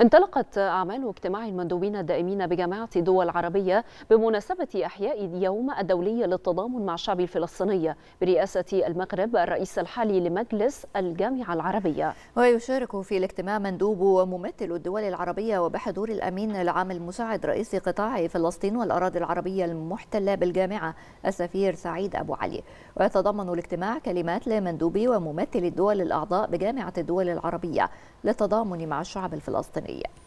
انطلقت أعمال اجتماع المندوبين الدائمين بجامعة دول عربية بمناسبة إحياء اليوم الدولي للتضامن مع الشعب الفلسطيني برئاسة المغرب الرئيس الحالي لمجلس الجامعة العربية ويشارك في الاجتماع مندوب وممثل الدول العربية وبحضور الأمين العام المساعد رئيس قطاع فلسطين والأراضي العربية المحتلة بالجامعة السفير سعيد أبو علي ويتضمن الاجتماع كلمات لمندوبي وممثل الدول الأعضاء بجامعة الدول العربية للتضامن مع الشعب الفلسطيني الإنسانية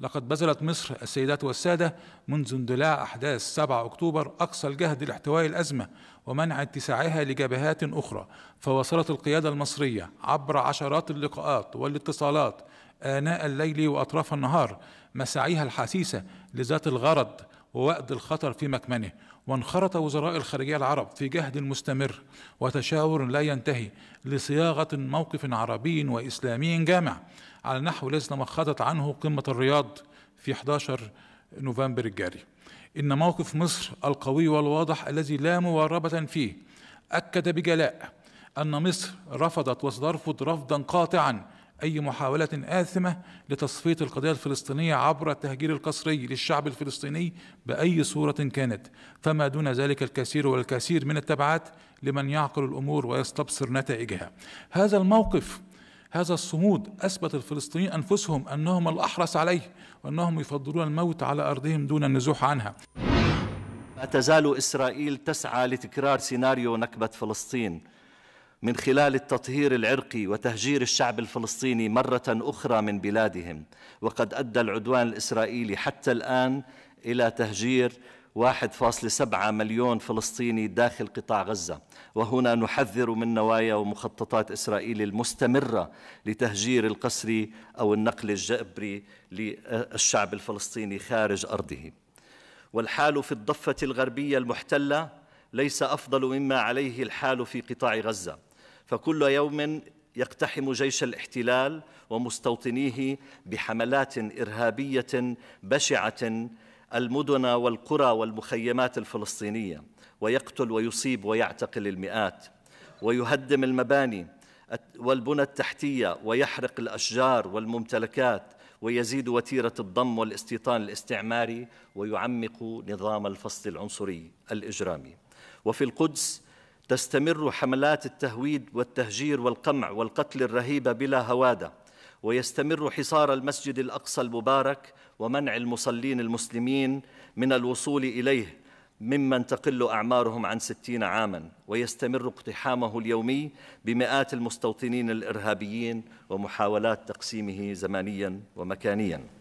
لقد بذلت مصر السيدات والسادة منذ اندلاع أحداث 7 أكتوبر أقصى الجهد لاحتواء الأزمة ومنع اتساعها لجبهات أخرى فواصلت القيادة المصرية عبر عشرات اللقاءات والاتصالات آناء الليل وأطراف النهار مساعيها الحسيسة لذات الغرض ووأد الخطر في مكمنه وانخرط وزراء الخارجية العرب في جهد مستمر وتشاور لا ينتهي لصياغة موقف عربي وإسلامي جامع على نحو الذي تمخضت عنه قمة الرياض في 11 نوفمبر الجاري إن موقف مصر القوي والواضح الذي لا مواربة فيه أكد بجلاء أن مصر رفضت وسترفض رفضا قاطعا أي محاولة آثمة لتصفية القضية الفلسطينية عبر التهجير القسري للشعب الفلسطيني بأي صورة كانت فما دون ذلك الكثير والكثير من التبعات لمن يعقل الأمور ويستبصر نتائجها هذا الموقف هذا الصمود أثبت الفلسطينيين أنفسهم أنهم الأحرص عليه وأنهم يفضلون الموت على أرضهم دون النزوح عنها لا تزال إسرائيل تسعى لتكرار سيناريو نكبة فلسطين من خلال التطهير العرقي وتهجير الشعب الفلسطيني مرة أخرى من بلادهم وقد أدى العدوان الإسرائيلي حتى الآن إلى تهجير 1.7 مليون فلسطيني داخل قطاع غزة وهنا نحذر من نوايا ومخططات إسرائيل المستمرة لتهجير القسري أو النقل الجبري للشعب الفلسطيني خارج أرضه والحال في الضفة الغربية المحتلة ليس أفضل مما عليه الحال في قطاع غزة فكل يوم يقتحم جيش الاحتلال ومستوطنيه بحملات إرهابية بشعة المدن والقرى والمخيمات الفلسطينية ويقتل ويصيب ويعتقل المئات ويهدم المباني والبنى التحتية ويحرق الأشجار والممتلكات ويزيد وتيرة الضم والاستيطان الاستعماري ويعمق نظام الفصل العنصري الإجرامي وفي القدس تستمر حملات التهويد والتهجير والقمع والقتل الرهيبه بلا هواده ويستمر حصار المسجد الاقصى المبارك ومنع المصلين المسلمين من الوصول اليه ممن تقل أعمارهم عن ستين عاماً ويستمر اقتحامه اليومي بمئات المستوطنين الإرهابيين ومحاولات تقسيمه زمانياً ومكانياً